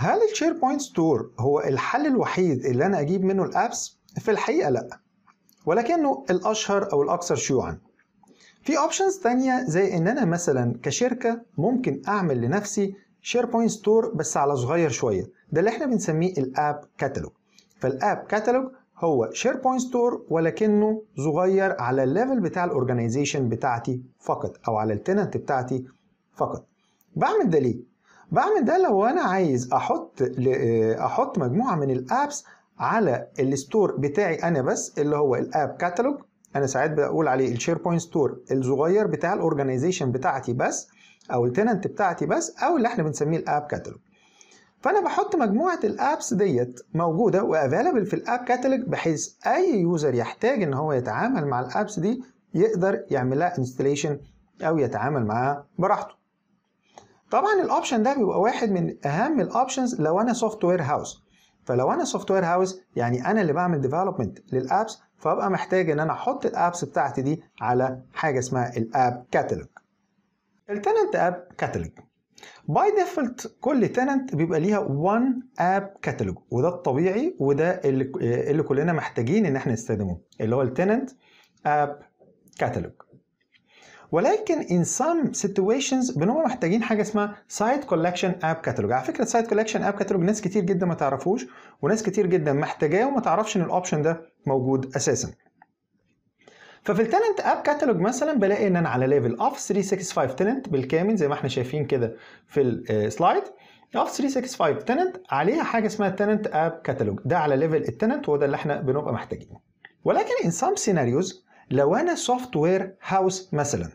هل الشير بوينت ستور هو الحل الوحيد اللي انا اجيب منه الابس في الحقيقه لا ولكنه الاشهر او الاكثر شيوعا في اوبشنز تانية زي ان انا مثلا كشركه ممكن اعمل لنفسي شير بوينت ستور بس على صغير شويه ده اللي احنا بنسميه الاب كاتالوج فالاب كاتالوج هو شير بوينت ستور ولكنه صغير على الليفل بتاع الاورجنايزيشن بتاعتي فقط او على التننت بتاعتي فقط بعمل ده ليه بعمل ده لو انا عايز احط آه، احط مجموعه من الابس على الستور بتاعي انا بس اللي هو الاب كاتالوج انا ساعات بقول عليه الشير بوينت ستور الصغير بتاع الاورجنايزيشن بتاعتي بس او التننت بتاعتي بس او اللي احنا بنسميه الاب كاتالوج فانا بحط مجموعه الابس ديت موجوده وافيلبل في الاب كاتالوج بحيث اي يوزر يحتاج ان هو يتعامل مع الابس دي يقدر يعملها انستليشن او يتعامل معاها براحته طبعا الاوبشن ده بيبقى واحد من اهم الاوبشنز لو انا سوفت وير هاوس فلو انا سوفت وير هاوس يعني انا اللي بعمل ديفلوبمنت للابس فابقى محتاج ان انا احط الابس بتاعتي دي على حاجه اسمها الاب كاتالوج التننت اب كاتالوج باي ديفولت كل تننت بيبقى ليها 1 اب كاتالوج وده الطبيعي وده اللي, اللي كلنا محتاجين ان احنا نستخدمه اللي هو التننت اب كاتالوج ولكن in some situations بنبقى محتاجين حاجه اسمها سايت كولكشن اب كاتالوج على فكره سايت كولكشن اب كاتالوج ناس كتير جدا ما تعرفوش وناس كتير جدا محتاجاه وما تعرفش ان الاوبشن ده موجود اساسا ففي التالنت اب كاتالوج مثلا بلاقي ان انا على ليفل اوف 365 تالنت بالكامل زي ما احنا شايفين كده في السلايد اوف 365 تالنت عليها حاجه اسمها تالنت اب كاتالوج ده على ليفل التالنت وده اللي احنا بنبقى محتاجينه ولكن in some scenarios لو انا سوفت وير هاوس مثلا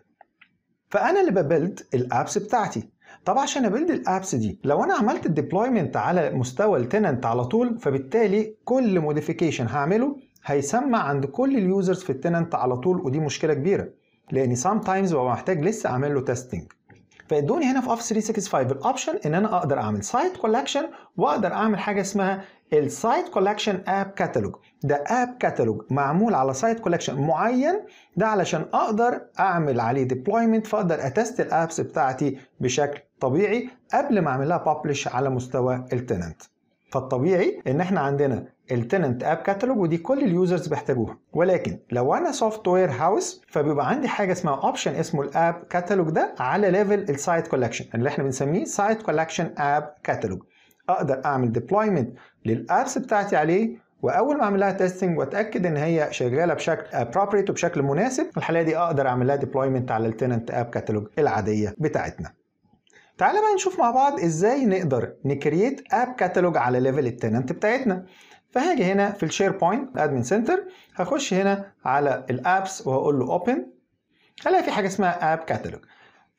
فانا اللي ببلد الابس بتاعتي طب عشان ابلد الابس دي لو انا عملت الديبلويمنت على مستوى التننت على طول فبالتالي كل موديفيكيشن هعمله هيسمع عند كل اليوزرز في التننت على طول ودي مشكله كبيره لاني سام تايمز ببقى محتاج لسه اعمل له تيستنج فادوني هنا في اوفيس 365 الاوبشن ان انا اقدر اعمل سايت كولكشن واقدر اعمل حاجه اسمها السايت كولكشن اب كاتالوج ده اب كاتالوج معمول على سايت كولكشن معين ده علشان اقدر اعمل عليه ديبلويمنت فاقدر اتست الابس بتاعتي بشكل طبيعي قبل ما اعملها لها ببلش على مستوى التننت فالطبيعي ان احنا عندنا التننت اب كاتالوج ودي كل اليوزرز بيحتاجوها ولكن لو انا سوفت وير هاوس فبيبقى عندي حاجه اسمها اوبشن اسمه الاب كاتالوج ده على ليفل السايت كولكشن اللي احنا بنسميه سايت كولكشن اب كاتالوج اقدر اعمل ديبلويمنت للابس بتاعتي عليه واول ما اعمل لها تيستنج واتاكد ان هي شغاله بشكل ابروبريت وبشكل مناسب الحاله دي اقدر اعمل لها ديبلويمنت على التننت اب كاتالوج العاديه بتاعتنا تعالى بقى نشوف مع بعض ازاي نقدر نكريت اب كاتالوج على ليفل التننت بتاعتنا فهاجي هنا في الشير بوينت ادمن سنتر هخش هنا على الابس وهقول له اوبن هلاقي في حاجه اسمها اب كاتالوج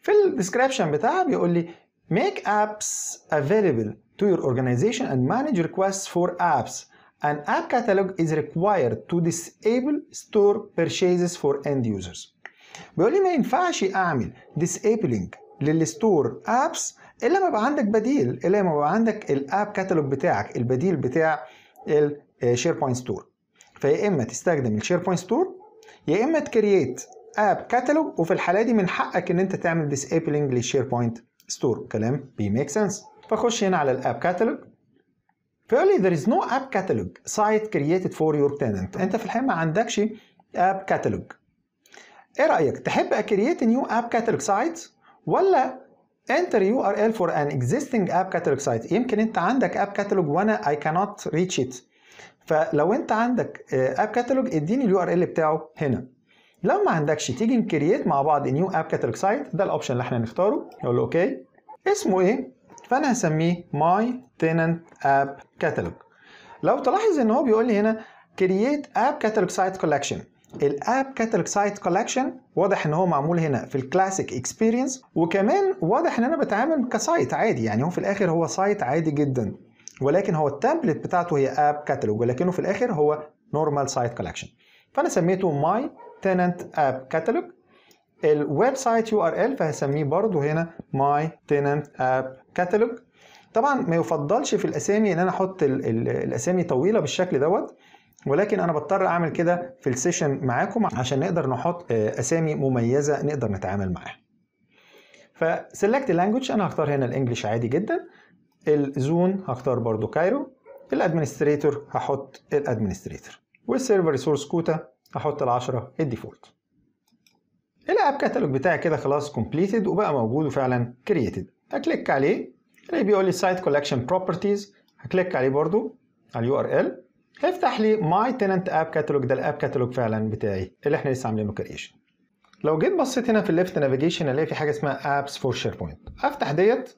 في الديسكربشن بتاعها بيقول لي make apps available to your organization and manage requests for apps an app catalog is required to disable store purchases for end users بيقول لي ما ينفعش اعمل disabling للستور ابس الا ما يبقى عندك بديل الا ما يبقى عندك الاب كاتالوج بتاعك البديل بتاع الشير بوينت ستور فيا اما تستخدم الشير بوينت ستور يا اما تكريت اب كاتالوج وفي الحاله دي من حقك ان انت تعمل ديسابلنج للشير بوينت ستور كلام بيميك سنس فخش هنا على الاب كاتالوج فيقول لي there is no app catalog site created for your tenant انت في الحقيقه ما عندكش اب كاتالوج ايه رايك تحب اكريت نيو اب كاتالوج سايت ولا enter URL for an existing app catalog site يمكن انت عندك app catalog وانا I cannot reach it فلو انت عندك آه، app catalog اديني اليو ار ال بتاعه هنا لو ما عندكش تيجي نكريت مع بعض نيو اب كاتالوج سايت ده الاوبشن اللي احنا نختاره نقول له اوكي اسمه ايه فانا هسميه ماي تيننت اب كاتالوج لو تلاحظ ان هو بيقول لي هنا كرييت اب كاتالوج سايت كولكشن الاب كاتالوج سايت كولكشن واضح ان هو معمول هنا في الكلاسيك اكسبيرينس وكمان واضح ان انا بتعامل كسايت عادي يعني هو في الاخر هو سايت عادي جدا ولكن هو التامبلت بتاعته هي اب كاتالوج ولكنه في الاخر هو نورمال سايت كولكشن فانا سميته ماي تننت اب كاتالوج الويب سايت يو ار ال فهسميه برضه هنا ماي تننت اب كاتالوج طبعا ما يفضلش في الاسامي ان انا احط الاسامي طويله بالشكل دوت ولكن انا بضطر اعمل كده في السيشن معاكم عشان نقدر نحط آه، اسامي مميزه نقدر نتعامل معاها فسلكت لانجوج انا هختار هنا الانجليش عادي جدا الزون هختار برضو كايرو الادمنستريتور هحط الادمنستريتور والسيرفر ريسورس كوتا هحط ال10 الديفولت الاب كاتالوج بتاعي كده خلاص كومبليتد وبقى موجود وفعلا كرييتد هكليك عليه اللي بيقول لي سايت كولكشن بروبرتيز هكليك عليه برضو على اليو ار ال افتح لي ماي تننت اب كاتالوج ده الاب كاتالوج فعلا بتاعي اللي احنا لسه عاملينه كريشن لو جيت بصيت هنا في الليفت نافيجيشن الاقي في حاجه اسمها ابس فور شير بوينت افتح ديت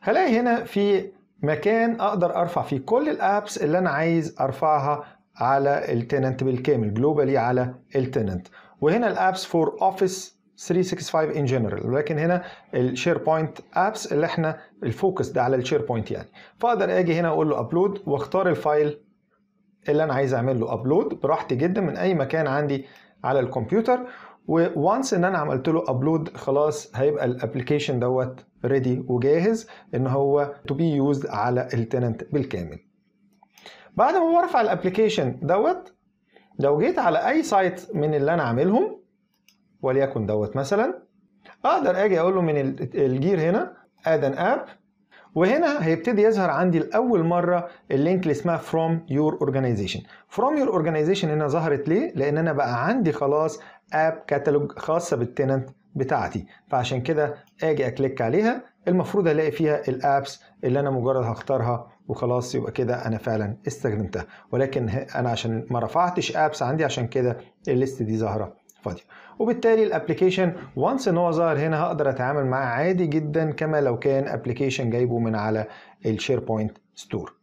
هلاقي هنا في مكان اقدر ارفع فيه كل الابس اللي انا عايز ارفعها على التننت بالكامل جلوبالي على التننت وهنا الابس فور اوفيس 365 ان جنرال ولكن هنا الشير بوينت ابس اللي احنا الفوكس ده على الشير بوينت يعني فاقدر اجي هنا اقول له ابلود واختار الفايل اللي انا عايز اعمل له ابلود براحتي جدا من اي مكان عندي على الكمبيوتر وانس ان انا عملت له ابلود خلاص هيبقى الابلكيشن دوت ريدي وجاهز ان هو تو بي يوزد على التننت بالكامل بعد ما برفع الابلكيشن دوت لو جيت على اي سايت من اللي انا عاملهم وليكن دوت مثلا اقدر اجي اقول له من الجير هنا اد ان اب وهنا هيبتدي يظهر عندي لاول مره اللينك اللي اسمها فروم يور اورجانيزيشن فروم يور اورجانيزيشن هنا ظهرت ليه لان انا بقى عندي خلاص اب كاتالوج خاصه بالتننت بتاعتي فعشان كده اجي اكليك عليها المفروض الاقي فيها الابس اللي انا مجرد هختارها وخلاص يبقى كده انا فعلا استخدمتها ولكن انا عشان ما رفعتش ابس عندي عشان كده الليست دي ظاهره فاضيه وبالتالي الابلكيشن وانس ان هو ظهر هنا هقدر اتعامل معاه عادي جدا كما لو كان ابلكيشن جايبه من على الشير بوينت ستور